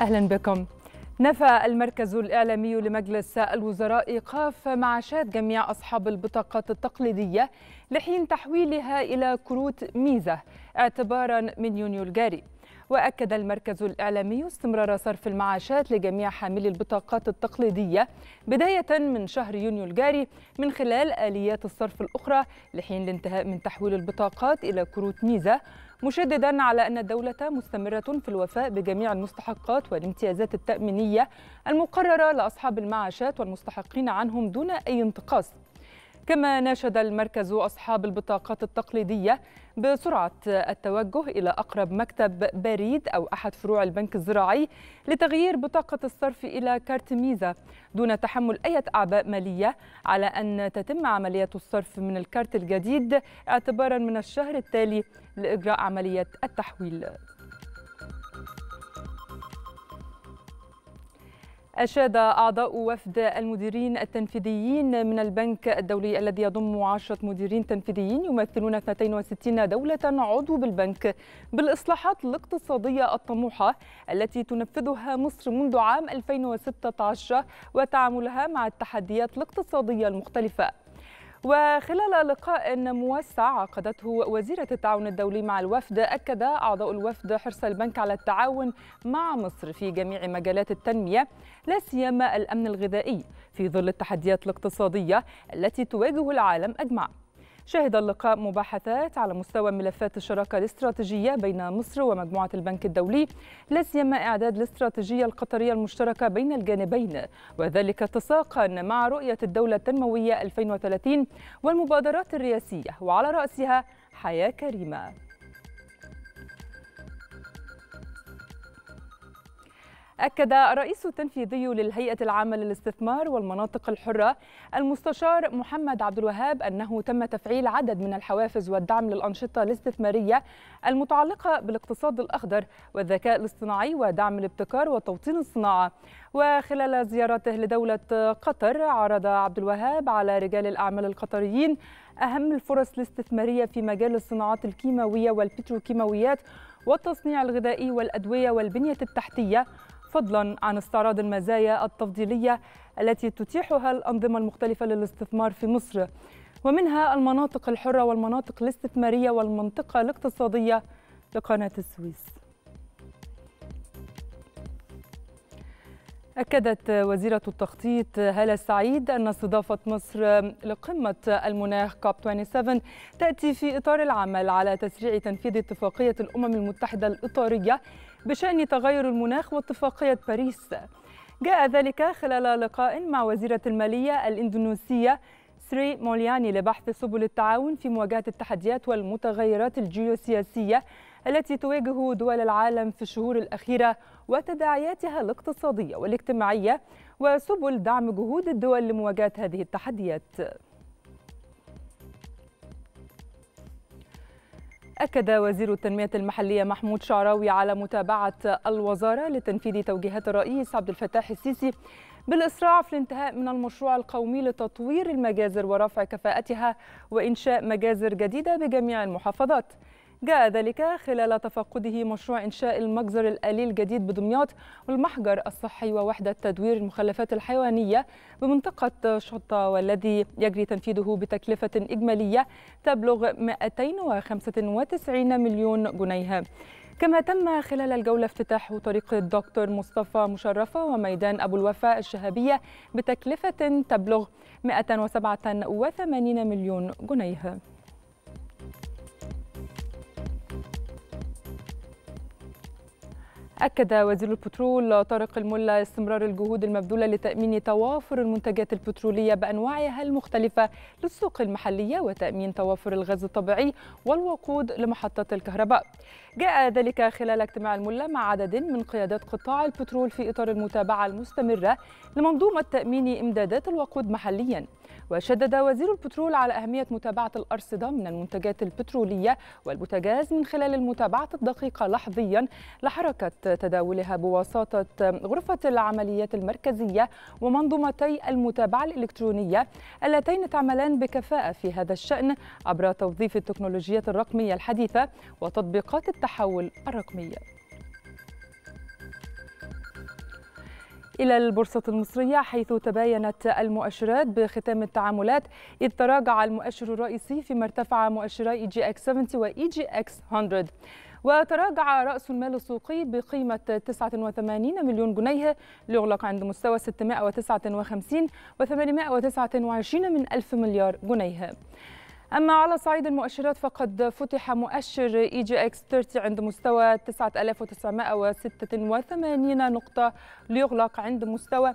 أهلا بكم نفى المركز الإعلامي لمجلس الوزراء إيقاف معاشات جميع أصحاب البطاقات التقليدية لحين تحويلها إلى كروت ميزة اعتبارا من يونيو الجاري وأكد المركز الإعلامي استمرار صرف المعاشات لجميع حاملي البطاقات التقليدية بداية من شهر يونيو الجاري من خلال آليات الصرف الأخرى لحين الانتهاء من تحويل البطاقات إلى كروت ميزة مشددا على أن الدولة مستمرة في الوفاء بجميع المستحقات والامتيازات التأمينية المقررة لأصحاب المعاشات والمستحقين عنهم دون أي انتقاص كما ناشد المركز أصحاب البطاقات التقليدية بسرعة التوجه إلى أقرب مكتب بريد أو أحد فروع البنك الزراعي لتغيير بطاقة الصرف إلى كارت ميزة دون تحمل أي أعباء مالية على أن تتم عملية الصرف من الكارت الجديد اعتبارا من الشهر التالي لإجراء عملية التحويل أشاد أعضاء وفد المديرين التنفيذيين من البنك الدولي الذي يضم عشرة مديرين تنفيذيين يمثلون 62 دولة عضو بالبنك بالإصلاحات الاقتصادية الطموحة التي تنفذها مصر منذ عام 2016 وتعاملها مع التحديات الاقتصادية المختلفة وخلال لقاء موسع عقدته وزيرة التعاون الدولي مع الوفد أكد أعضاء الوفد حرص البنك على التعاون مع مصر في جميع مجالات التنمية لا سيما الأمن الغذائي في ظل التحديات الاقتصادية التي تواجه العالم أجمع شهد اللقاء مباحثات على مستوى ملفات الشراكة الاستراتيجية بين مصر ومجموعة البنك الدولي لا سيما إعداد الاستراتيجية القطرية المشتركة بين الجانبين وذلك اتساقا مع رؤية الدولة التنموية 2030 والمبادرات الرئاسية وعلى رأسها حياة كريمة أكد الرئيس التنفيذي للهيئة العامة للاستثمار والمناطق الحرة المستشار محمد عبد الوهاب أنه تم تفعيل عدد من الحوافز والدعم للأنشطة الاستثمارية المتعلقة بالاقتصاد الأخضر والذكاء الاصطناعي ودعم الابتكار وتوطين الصناعة وخلال زيارته لدولة قطر عرض عبد الوهاب على رجال الأعمال القطريين أهم الفرص الاستثمارية في مجال الصناعات الكيماوية والبتروكيماويات والتصنيع الغذائي والأدوية والبنية التحتية فضلا عن استعراض المزايا التفضيلية التي تتيحها الأنظمة المختلفة للاستثمار في مصر ومنها المناطق الحرة والمناطق الاستثمارية والمنطقة الاقتصادية لقناة السويس أكدت وزيرة التخطيط هالة سعيد أن استضافة مصر لقمة المناخ كوب 27 تأتي في إطار العمل على تسريع تنفيذ اتفاقية الأمم المتحدة الإطارية بشأن تغير المناخ واتفاقية باريس. جاء ذلك خلال لقاء مع وزيرة المالية الإندونيسية سري مولياني لبحث سبل التعاون في مواجهة التحديات والمتغيرات الجيوسياسية التي تواجه دول العالم في الشهور الأخيرة وتداعياتها الاقتصادية والاجتماعية وسبل دعم جهود الدول لمواجهة هذه التحديات أكد وزير التنمية المحلية محمود شعراوي على متابعة الوزارة لتنفيذ توجيهات الرئيس عبد الفتاح السيسي بالإسراع في الانتهاء من المشروع القومي لتطوير المجازر ورفع كفاءتها وإنشاء مجازر جديدة بجميع المحافظات جاء ذلك خلال تفقده مشروع إنشاء المجزر الآلي الجديد بدمياط والمحجر الصحي ووحدة تدوير المخلفات الحيوانية بمنطقة شطة والذي يجري تنفيذه بتكلفة إجمالية تبلغ 295 مليون جنيه كما تم خلال الجولة افتتاح طريق الدكتور مصطفى مشرفة وميدان أبو الوفاء الشهابية بتكلفة تبلغ 187 مليون جنيه أكد وزير البترول طارق الملا استمرار الجهود المبذولة لتأمين توافر المنتجات البترولية بأنواعها المختلفة للسوق المحلية وتأمين توافر الغاز الطبيعي والوقود لمحطات الكهرباء جاء ذلك خلال اجتماع الملا مع عدد من قيادات قطاع البترول في إطار المتابعة المستمرة لمنظومة تأمين إمدادات الوقود محلياً وشدد وزير البترول على أهمية متابعة الأرصدة من المنتجات البترولية والبوتاجاز من خلال المتابعة الدقيقة لحظيا لحركة تداولها بواسطة غرفة العمليات المركزية ومنظومتي المتابعة الإلكترونية اللتين تعملان بكفاءة في هذا الشأن عبر توظيف التكنولوجيات الرقمية الحديثة وتطبيقات التحول الرقمي إلى البورصة المصرية حيث تباينت المؤشرات بختام التعاملات إذ تراجع المؤشر الرئيسي فيما ارتفع إي جي اكس 70 وإي جي اكس 100 وتراجع رأس المال السوقي بقيمة 89 مليون جنيه ليغلق عند مستوى 659 و829 من ألف مليار جنيه أما على صعيد المؤشرات فقد فتح مؤشر إي جي إكس 30 عند مستوى 9986 نقطة ليغلق عند مستوى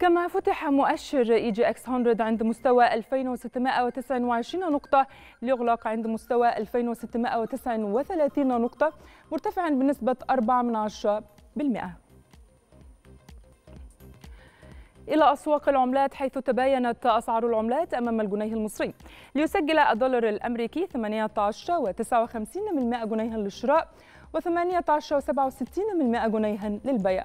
كما فتح مؤشر اي جي اكس 100 عند مستوى 2629 نقطة ليغلق عند مستوى 2639 نقطة مرتفعا بنسبة 4 إلى أسواق العملات حيث تباينت أسعار العملات أمام الجنيه المصري ليسجل الدولار الأمريكي 18.59 جنيها للشراء و 1867 جنيها للبيع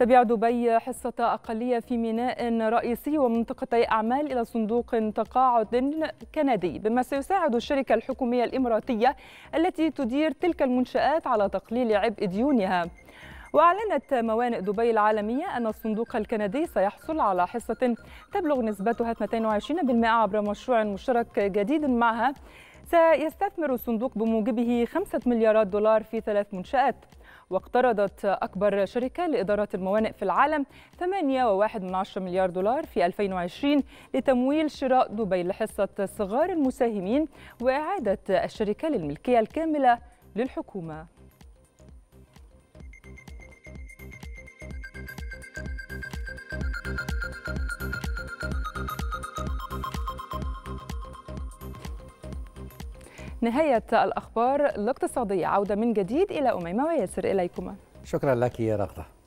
تبيع دبي حصة أقلية في ميناء رئيسي ومنطقتي أعمال إلى صندوق تقاعد كندي بما سيساعد الشركة الحكومية الإماراتية التي تدير تلك المنشآت على تقليل عبء ديونها وأعلنت موانئ دبي العالمية أن الصندوق الكندي سيحصل على حصة تبلغ نسبتها 22% عبر مشروع مشترك جديد معها سيستثمر الصندوق بموجبه 5 مليارات دولار في ثلاث منشآت واقترضت أكبر شركة لإدارة الموانئ في العالم 8.1 مليار دولار في 2020 لتمويل شراء دبي لحصة صغار المساهمين وإعادة الشركة للملكية الكاملة للحكومة نهاية الأخبار الاقتصادية عودة من جديد إلى أميمة وياسر إليكما شكرا لك يا رغده